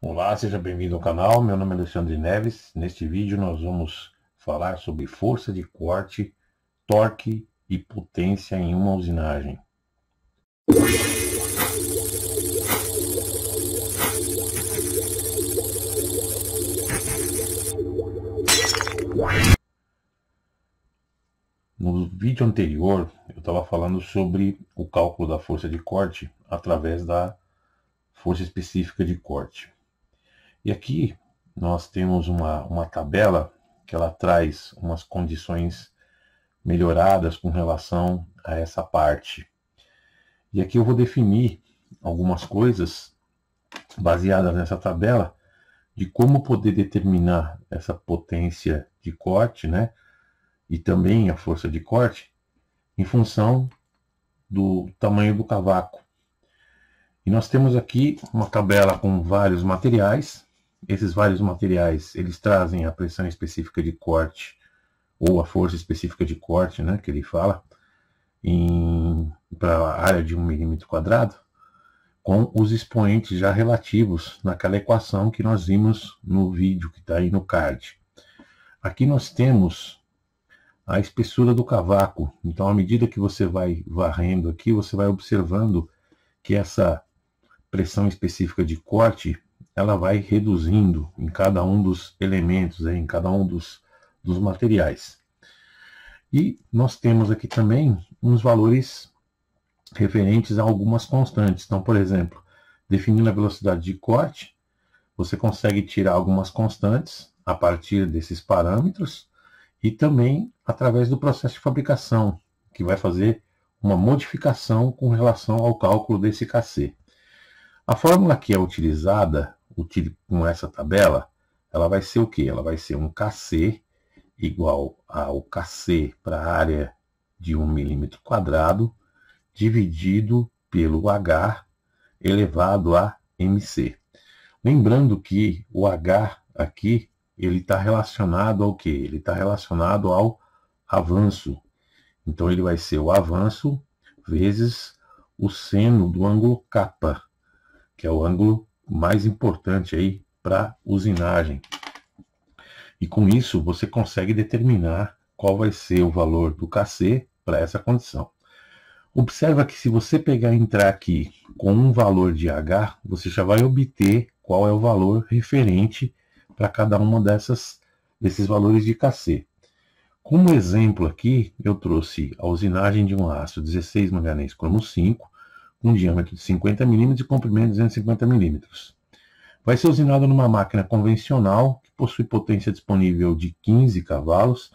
Olá, seja bem-vindo ao canal. Meu nome é Alexandre Neves. Neste vídeo nós vamos falar sobre força de corte, torque e potência em uma usinagem. No vídeo anterior, eu estava falando sobre o cálculo da força de corte através da força específica de corte. E aqui nós temos uma, uma tabela que ela traz umas condições melhoradas com relação a essa parte. E aqui eu vou definir algumas coisas baseadas nessa tabela de como poder determinar essa potência de corte, né? E também a força de corte em função do tamanho do cavaco. E nós temos aqui uma tabela com vários materiais esses vários materiais, eles trazem a pressão específica de corte, ou a força específica de corte, né, que ele fala, para a área de um milímetro quadrado, com os expoentes já relativos naquela equação que nós vimos no vídeo que está aí no card. Aqui nós temos a espessura do cavaco. Então, à medida que você vai varrendo aqui, você vai observando que essa pressão específica de corte ela vai reduzindo em cada um dos elementos, em cada um dos, dos materiais. E nós temos aqui também uns valores referentes a algumas constantes. Então, por exemplo, definindo a velocidade de corte, você consegue tirar algumas constantes a partir desses parâmetros e também através do processo de fabricação, que vai fazer uma modificação com relação ao cálculo desse KC. A fórmula que é utilizada com essa tabela, ela vai ser o quê? Ela vai ser um KC igual ao KC para a área de 1 milímetro quadrado dividido pelo H elevado a MC. Lembrando que o H aqui, ele está relacionado ao que? Ele está relacionado ao avanço. Então, ele vai ser o avanço vezes o seno do ângulo K, que é o ângulo mais importante aí para usinagem. E com isso você consegue determinar qual vai ser o valor do KC para essa condição. Observa que se você pegar entrar aqui com um valor de H, você já vai obter qual é o valor referente para cada uma dessas desses valores de KC. Como exemplo aqui, eu trouxe a usinagem de um aço 16 manganês cromo 5, com diâmetro de 50 mm e comprimento de 250 mm. Vai ser usinado numa máquina convencional que possui potência disponível de 15 cavalos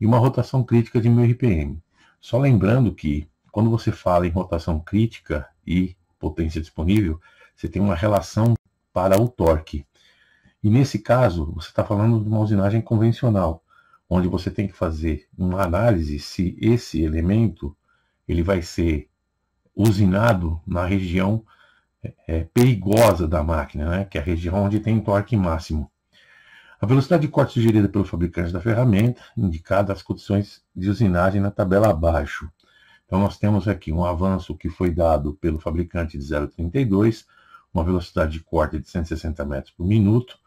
e uma rotação crítica de 1000 RPM. Só lembrando que quando você fala em rotação crítica e potência disponível, você tem uma relação para o torque. E nesse caso, você está falando de uma usinagem convencional, onde você tem que fazer uma análise se esse elemento ele vai ser usinado na região é, é, perigosa da máquina, né? que é a região onde tem torque máximo. A velocidade de corte sugerida pelo fabricante da ferramenta, indicada as condições de usinagem na tabela abaixo. Então nós temos aqui um avanço que foi dado pelo fabricante de 0,32, uma velocidade de corte de 160 metros por minuto,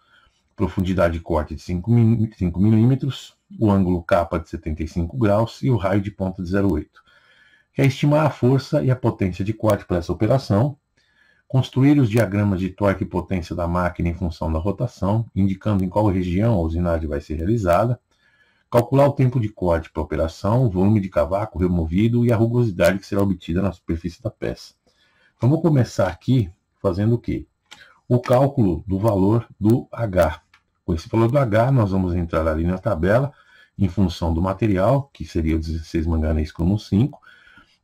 profundidade de corte de 5 milímetros, o ângulo capa de 75 graus e o raio de ponta de 0,8 é estimar a força e a potência de corte para essa operação, construir os diagramas de torque e potência da máquina em função da rotação, indicando em qual região a usinagem vai ser realizada, calcular o tempo de corte para a operação, o volume de cavaco removido e a rugosidade que será obtida na superfície da peça. Então vou começar aqui fazendo o quê? O cálculo do valor do H. Com esse valor do H, nós vamos entrar ali na tabela, em função do material, que seria o 16 manganês cromo 5,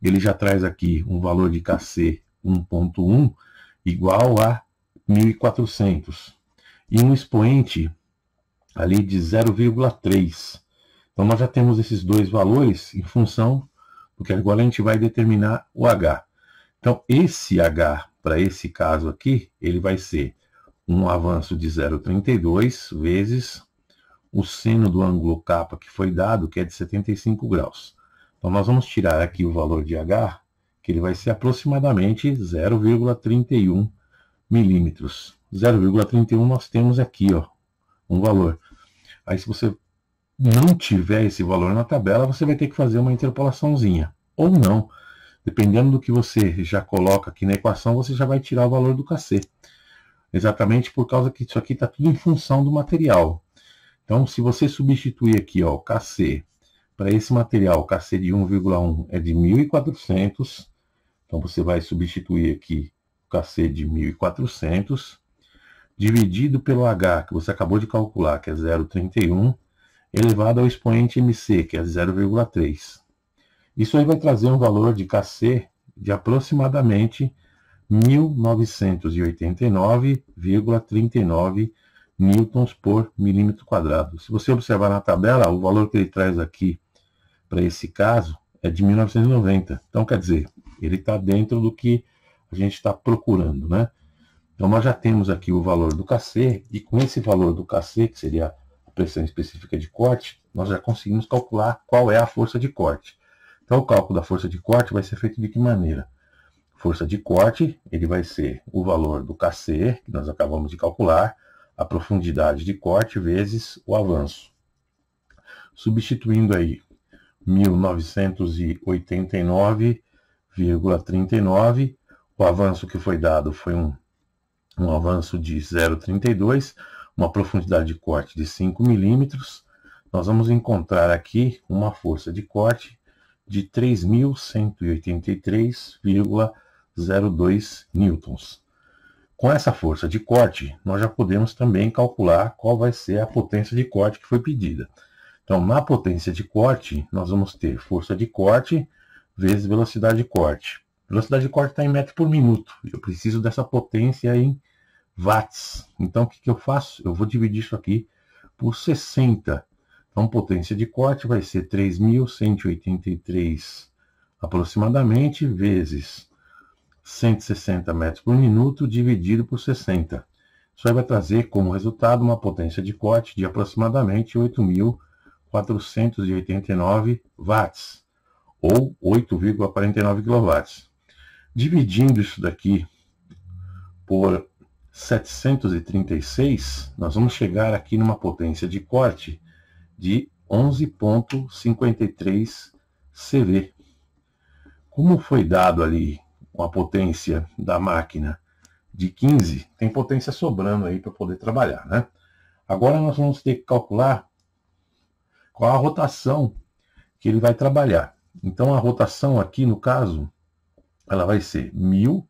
ele já traz aqui um valor de KC 1.1 igual a 1.400 e um expoente ali de 0,3. Então nós já temos esses dois valores em função, porque agora a gente vai determinar o H. Então esse H, para esse caso aqui, ele vai ser um avanço de 0,32 vezes o seno do ângulo capa que foi dado, que é de 75 graus. Então, nós vamos tirar aqui o valor de H, que ele vai ser aproximadamente 0,31 milímetros. 0,31 nós temos aqui, ó, um valor. Aí, se você não tiver esse valor na tabela, você vai ter que fazer uma interpolaçãozinha, ou não. Dependendo do que você já coloca aqui na equação, você já vai tirar o valor do KC. Exatamente por causa que isso aqui está tudo em função do material. Então, se você substituir aqui, ó, o KC para esse material, o KC de 1,1 é de 1.400. Então, você vai substituir aqui o KC de 1.400, dividido pelo H, que você acabou de calcular, que é 0,31, elevado ao expoente MC, que é 0,3. Isso aí vai trazer um valor de KC de aproximadamente 1989,39 newtons por milímetro quadrado. Se você observar na tabela, o valor que ele traz aqui para esse caso é de 1990. Então, quer dizer, ele está dentro do que a gente está procurando, né? Então, nós já temos aqui o valor do KC, e com esse valor do KC, que seria a pressão específica de corte, nós já conseguimos calcular qual é a força de corte. Então, o cálculo da força de corte vai ser feito de que maneira? Força de corte, ele vai ser o valor do KC, que nós acabamos de calcular, a profundidade de corte vezes o avanço. Substituindo aí 1989,39. O avanço que foi dado foi um, um avanço de 0,32, uma profundidade de corte de 5 milímetros. Nós vamos encontrar aqui uma força de corte de 3.183,02 newtons. Com essa força de corte, nós já podemos também calcular qual vai ser a potência de corte que foi pedida. Então, na potência de corte, nós vamos ter força de corte vezes velocidade de corte. Velocidade de corte está em metro por minuto. Eu preciso dessa potência em watts. Então, o que, que eu faço? Eu vou dividir isso aqui por 60. Então, potência de corte vai ser 3.183 aproximadamente, vezes 160 metros por minuto, dividido por 60. Isso aí vai trazer como resultado uma potência de corte de aproximadamente 8.000 489 watts, ou 8,49 kW. Dividindo isso daqui por 736, nós vamos chegar aqui numa potência de corte de 11,53 CV. Como foi dado ali a potência da máquina de 15, tem potência sobrando aí para poder trabalhar, né? Agora nós vamos ter que calcular qual a rotação que ele vai trabalhar. Então a rotação aqui, no caso, ela vai ser 1000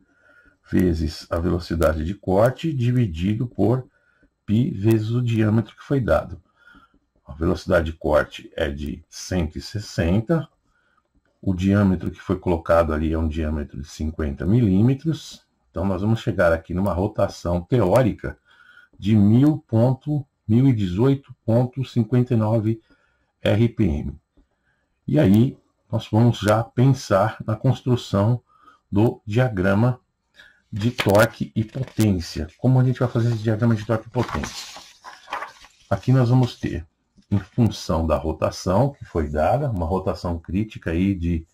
vezes a velocidade de corte dividido por π vezes o diâmetro que foi dado. A velocidade de corte é de 160, o diâmetro que foi colocado ali é um diâmetro de 50 milímetros, então nós vamos chegar aqui numa rotação teórica de 1000.1018.59 milímetros RPM. E aí nós vamos já pensar na construção do diagrama de torque e potência. Como a gente vai fazer esse diagrama de torque e potência? Aqui nós vamos ter, em função da rotação que foi dada, uma rotação crítica aí de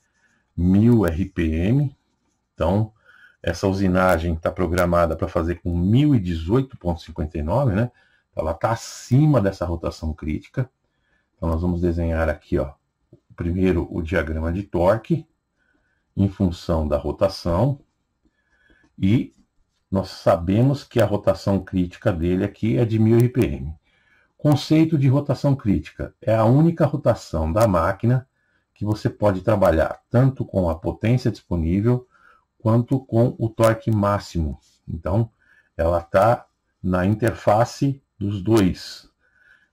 1000 RPM. Então, essa usinagem está programada para fazer com 1018,59, né? Então, ela está acima dessa rotação crítica. Então, nós vamos desenhar aqui, ó, primeiro o diagrama de torque em função da rotação e nós sabemos que a rotação crítica dele aqui é de 1000 RPM. Conceito de rotação crítica é a única rotação da máquina que você pode trabalhar tanto com a potência disponível quanto com o torque máximo. Então, ela está na interface dos dois,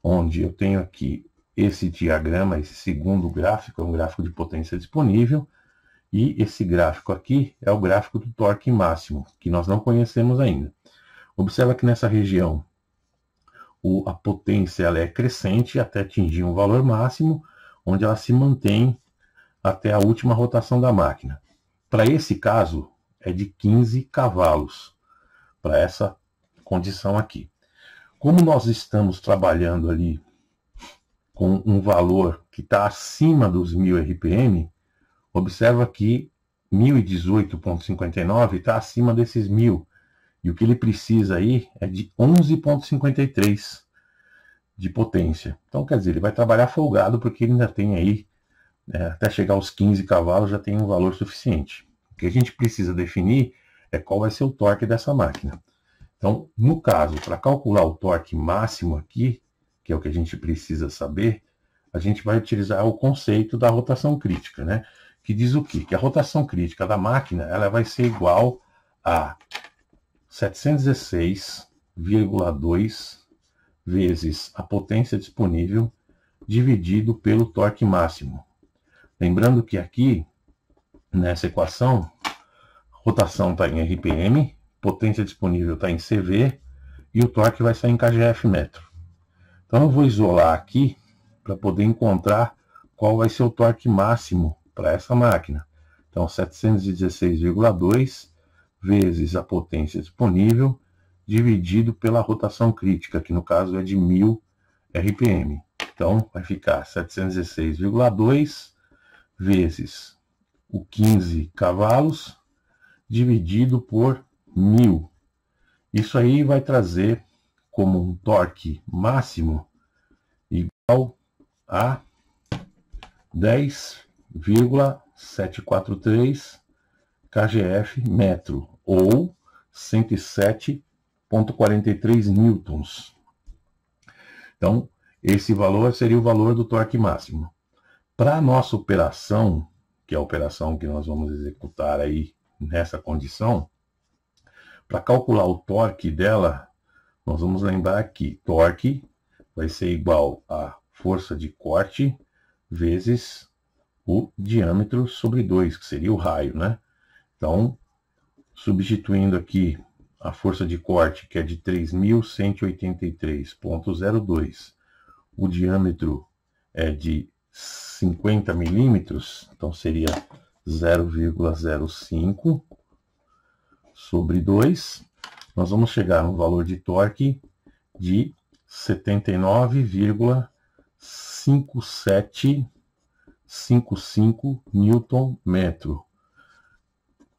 onde eu tenho aqui esse diagrama, esse segundo gráfico, é um gráfico de potência disponível. E esse gráfico aqui é o gráfico do torque máximo, que nós não conhecemos ainda. Observa que nessa região o, a potência ela é crescente até atingir um valor máximo, onde ela se mantém até a última rotação da máquina. Para esse caso, é de 15 cavalos, para essa condição aqui. Como nós estamos trabalhando ali com um valor que está acima dos 1000 RPM, observa que 1018.59 está acima desses 1000. E o que ele precisa aí é de 11.53 de potência. Então, quer dizer, ele vai trabalhar folgado porque ele ainda tem aí, é, até chegar aos 15 cavalos, já tem um valor suficiente. O que a gente precisa definir é qual vai ser o torque dessa máquina. Então, no caso, para calcular o torque máximo aqui, que é o que a gente precisa saber, a gente vai utilizar o conceito da rotação crítica, né? Que diz o quê? Que a rotação crítica da máquina ela vai ser igual a 716,2 vezes a potência disponível dividido pelo torque máximo. Lembrando que aqui, nessa equação, rotação está em RPM, potência disponível está em CV e o torque vai sair em KGF metro. Então eu vou isolar aqui para poder encontrar qual vai ser o torque máximo para essa máquina. Então 716,2 vezes a potência disponível dividido pela rotação crítica, que no caso é de 1000 RPM. Então vai ficar 716,2 vezes o 15 cavalos dividido por 1000. Isso aí vai trazer como um torque máximo igual a 10,743 kgf metro ou 107,43 newtons. Então, esse valor seria o valor do torque máximo. Para a nossa operação, que é a operação que nós vamos executar aí nessa condição, para calcular o torque dela, nós vamos lembrar que torque vai ser igual a força de corte vezes o diâmetro sobre 2, que seria o raio, né? Então, substituindo aqui a força de corte, que é de 3.183.02, o diâmetro é de 50 milímetros, então seria 0,05 sobre 2 nós vamos chegar a um valor de torque de 79,5755 newton metro.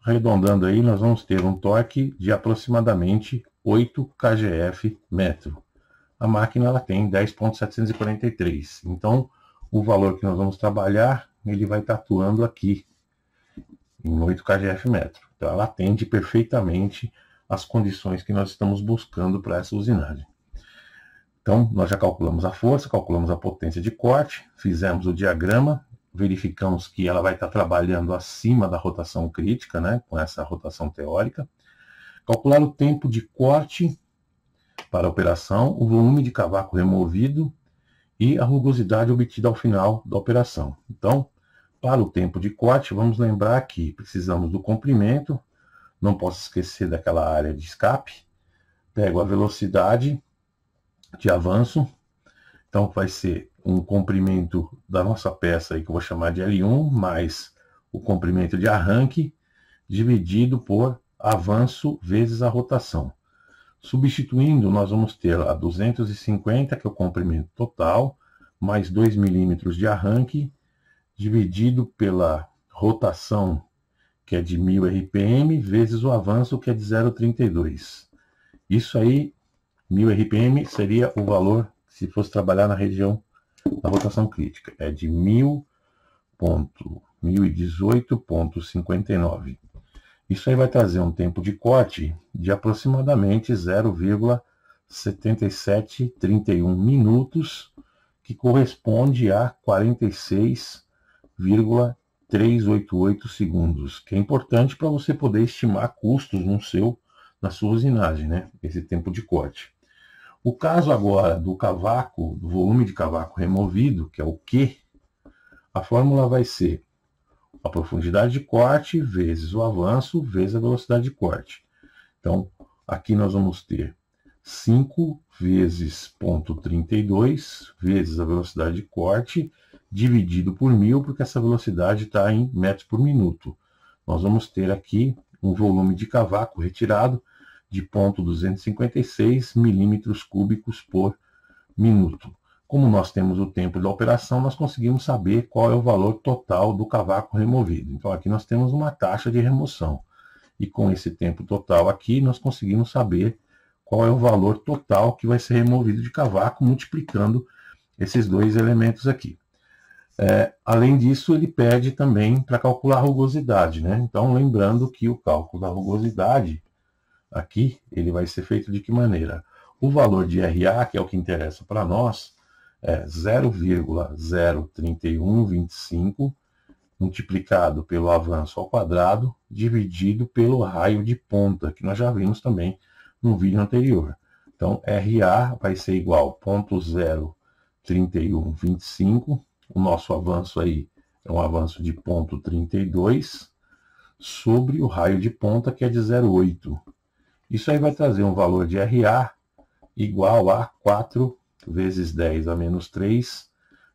Arredondando aí, nós vamos ter um torque de aproximadamente 8 kgf metro. A máquina ela tem 10.743. Então, o valor que nós vamos trabalhar, ele vai estar atuando aqui, em 8 kgf metro. Então, ela atende perfeitamente as condições que nós estamos buscando para essa usinagem. Então, nós já calculamos a força, calculamos a potência de corte, fizemos o diagrama, verificamos que ela vai estar trabalhando acima da rotação crítica, né, com essa rotação teórica. Calcular o tempo de corte para a operação, o volume de cavaco removido e a rugosidade obtida ao final da operação. Então, para o tempo de corte, vamos lembrar que precisamos do comprimento, não posso esquecer daquela área de escape. Pego a velocidade de avanço, então vai ser um comprimento da nossa peça aí, que eu vou chamar de L1, mais o comprimento de arranque, dividido por avanço vezes a rotação. Substituindo, nós vamos ter a 250, que é o comprimento total, mais 2 milímetros de arranque, dividido pela rotação que é de 1000 RPM, vezes o avanço, que é de 0,32. Isso aí, 1000 RPM, seria o valor se fosse trabalhar na região da rotação crítica. É de 1018.59. Isso aí vai trazer um tempo de corte de aproximadamente 0,7731 minutos, que corresponde a 46, 388 segundos, que é importante para você poder estimar custos no seu, na sua usinagem, né? esse tempo de corte. O caso agora do cavaco, do volume de cavaco removido, que é o Q, a fórmula vai ser a profundidade de corte vezes o avanço vezes a velocidade de corte. Então, aqui nós vamos ter 5 vezes 0.32 vezes a velocidade de corte dividido por mil, porque essa velocidade está em metros por minuto. Nós vamos ter aqui um volume de cavaco retirado de 0,256 milímetros cúbicos por minuto. Como nós temos o tempo da operação, nós conseguimos saber qual é o valor total do cavaco removido. Então aqui nós temos uma taxa de remoção. E com esse tempo total aqui, nós conseguimos saber qual é o valor total que vai ser removido de cavaco, multiplicando esses dois elementos aqui. É, além disso, ele pede também para calcular a rugosidade, né? Então, lembrando que o cálculo da rugosidade, aqui, ele vai ser feito de que maneira? O valor de RA, que é o que interessa para nós, é 0,03125 multiplicado pelo avanço ao quadrado, dividido pelo raio de ponta, que nós já vimos também no vídeo anterior. Então, RA vai ser igual a 0,03125 o nosso avanço aí é um avanço de 0,32 sobre o raio de ponta, que é de 0,8. Isso aí vai trazer um valor de RA igual a 4 vezes 10 a menos 3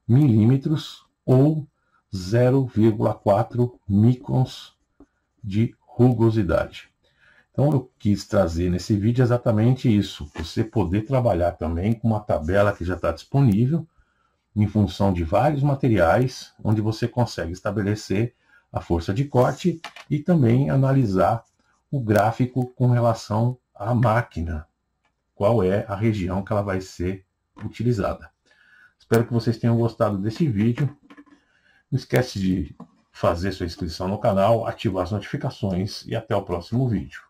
milímetros ou 0,4 microns de rugosidade. Então eu quis trazer nesse vídeo exatamente isso, você poder trabalhar também com uma tabela que já está disponível, em função de vários materiais, onde você consegue estabelecer a força de corte e também analisar o gráfico com relação à máquina, qual é a região que ela vai ser utilizada. Espero que vocês tenham gostado desse vídeo. Não esquece de fazer sua inscrição no canal, ativar as notificações e até o próximo vídeo.